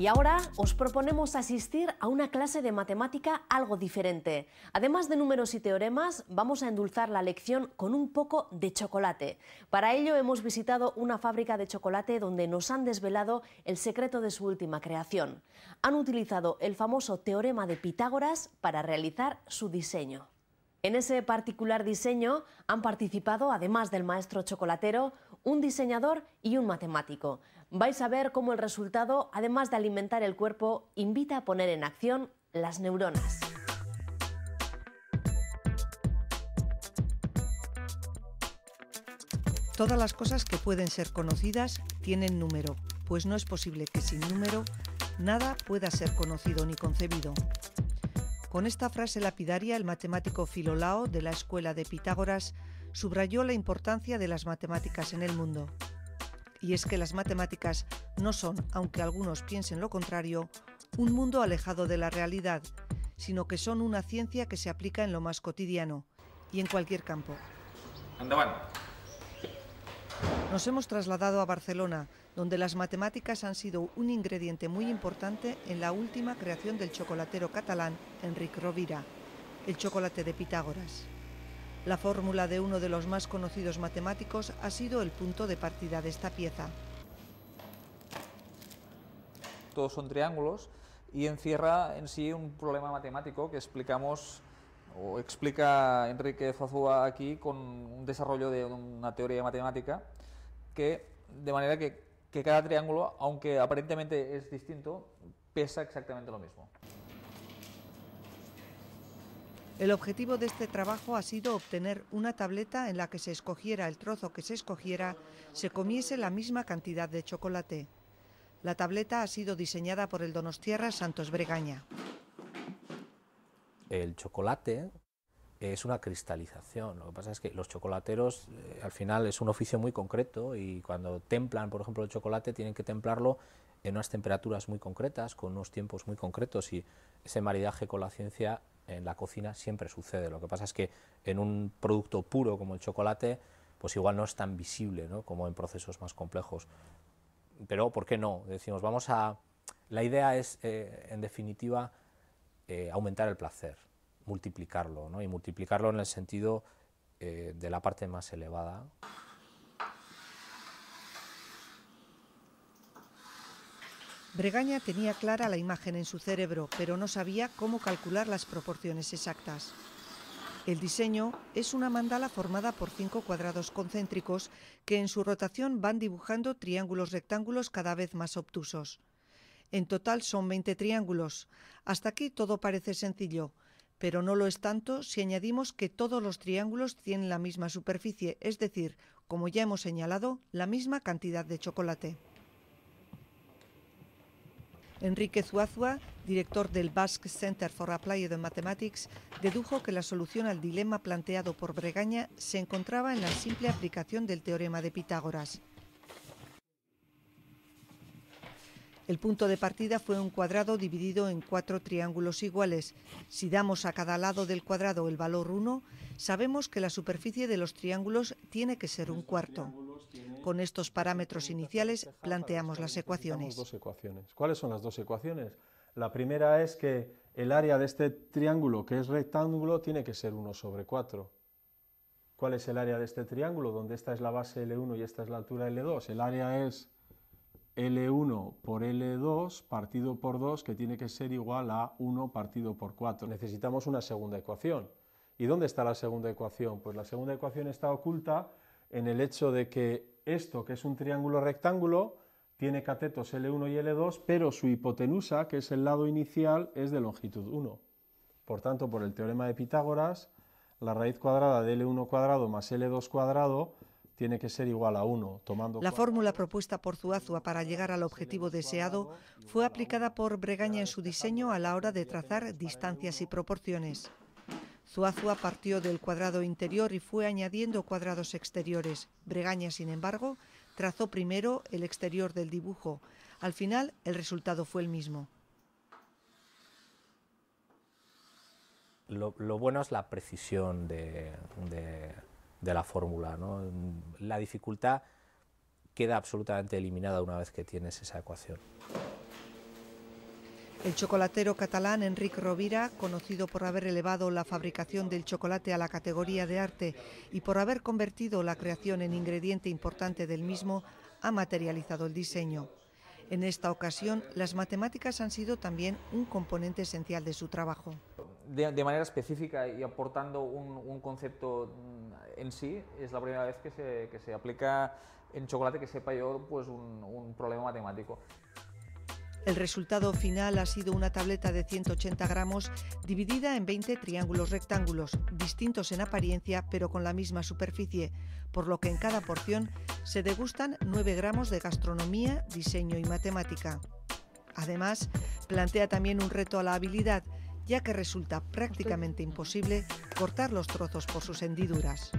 Y ahora os proponemos asistir a una clase de matemática algo diferente. Además de números y teoremas, vamos a endulzar la lección con un poco de chocolate. Para ello hemos visitado una fábrica de chocolate donde nos han desvelado el secreto de su última creación. Han utilizado el famoso teorema de Pitágoras para realizar su diseño. En ese particular diseño han participado, además del maestro chocolatero, un diseñador y un matemático. Vais a ver cómo el resultado, además de alimentar el cuerpo, invita a poner en acción las neuronas. Todas las cosas que pueden ser conocidas tienen número, pues no es posible que sin número nada pueda ser conocido ni concebido. Con esta frase lapidaria, el matemático Filolao de la escuela de Pitágoras subrayó la importancia de las matemáticas en el mundo y es que las matemáticas no son, aunque algunos piensen lo contrario, un mundo alejado de la realidad, sino que son una ciencia que se aplica en lo más cotidiano y en cualquier campo. Nos hemos trasladado a Barcelona, donde las matemáticas han sido un ingrediente muy importante en la última creación del chocolatero catalán Enric Rovira, el chocolate de Pitágoras. La fórmula de uno de los más conocidos matemáticos ha sido el punto de partida de esta pieza. Todos son triángulos y encierra en sí un problema matemático que explicamos o explica Enrique Zazúa aquí con un desarrollo de una teoría matemática que de manera que cada triángulo, aunque aparentemente es distinto, pesa exactamente lo mismo. El objetivo de este trabajo ha sido obtener una tableta en la que se escogiera el trozo que se escogiera, se comiese la misma cantidad de chocolate. La tableta ha sido diseñada por el Donostierra Santos Bregaña. El chocolate es una cristalización. Lo que pasa es que los chocolateros eh, al final es un oficio muy concreto y cuando templan, por ejemplo, el chocolate tienen que templarlo en unas temperaturas muy concretas, con unos tiempos muy concretos y ese maridaje con la ciencia en la cocina siempre sucede. Lo que pasa es que en un producto puro como el chocolate, pues igual no es tan visible como en procesos más complejos. Pero, ¿por qué no? Decimos, vamos a... La idea es, eh, en definitiva, eh, aumentar el placer, multiplicarlo, ¿no? y multiplicarlo en el sentido eh, de la parte más elevada. Bregaña tenía clara la imagen en su cerebro, pero no sabía cómo calcular las proporciones exactas. El diseño es una mandala formada por cinco cuadrados concéntricos que en su rotación van dibujando triángulos rectángulos cada vez más obtusos. En total son 20 triángulos. Hasta aquí todo parece sencillo, pero no lo es tanto si añadimos que todos los triángulos tienen la misma superficie, es decir, como ya hemos señalado, la misma cantidad de chocolate. Enrique Zuazua, director del Basque Center for Applied Mathematics, dedujo que la solución al dilema planteado por Bregaña se encontraba en la simple aplicación del teorema de Pitágoras. El punto de partida fue un cuadrado dividido en cuatro triángulos iguales. Si damos a cada lado del cuadrado el valor 1, sabemos que la superficie de los triángulos tiene que ser un cuarto. Con estos parámetros iniciales planteamos las ecuaciones. ¿Cuáles son las dos ecuaciones? La primera es que el área de este triángulo, que es rectángulo, tiene que ser 1 sobre 4. ¿Cuál es el área de este triángulo? Donde esta es la base L1 y esta es la altura L2. El área es L1 por L2 partido por 2, que tiene que ser igual a 1 partido por 4. Necesitamos una segunda ecuación. ¿Y dónde está la segunda ecuación? Pues la segunda ecuación está oculta en el hecho de que esto, que es un triángulo rectángulo, tiene catetos L1 y L2, pero su hipotenusa, que es el lado inicial, es de longitud 1. Por tanto, por el teorema de Pitágoras, la raíz cuadrada de L1 cuadrado más L2 cuadrado tiene que ser igual a 1, tomando... La fórmula propuesta por Zuazua para llegar al objetivo deseado fue aplicada por Bregaña en su diseño a la hora de trazar distancias y proporciones. Zuazua partió del cuadrado interior y fue añadiendo cuadrados exteriores. Bregaña, sin embargo, trazó primero el exterior del dibujo. Al final, el resultado fue el mismo. Lo, bueno es la precisión de, de la fórmula. ¿no? La dificultad queda absolutamente eliminada una vez que tienes esa ecuación. El chocolatero catalán Enric Rovira, conocido por haber elevado la fabricación del chocolate a la categoría de arte y por haber convertido la creación en ingrediente importante del mismo, ha materializado el diseño. En esta ocasión, las matemáticas han sido también un componente esencial de su trabajo. De, manera específica y aportando un, concepto en sí, es la primera vez que se, aplica en chocolate que sepa yo pues, un, un problema matemático. El resultado final ha sido una tableta de 180 gramos dividida en 20 triángulos rectángulos, distintos en apariencia pero con la misma superficie, por lo que en cada porción se degustan 9 gramos de gastronomía, diseño y matemática. Además, plantea también un reto a la habilidad, ya que resulta prácticamente imposible cortar los trozos por sus hendiduras.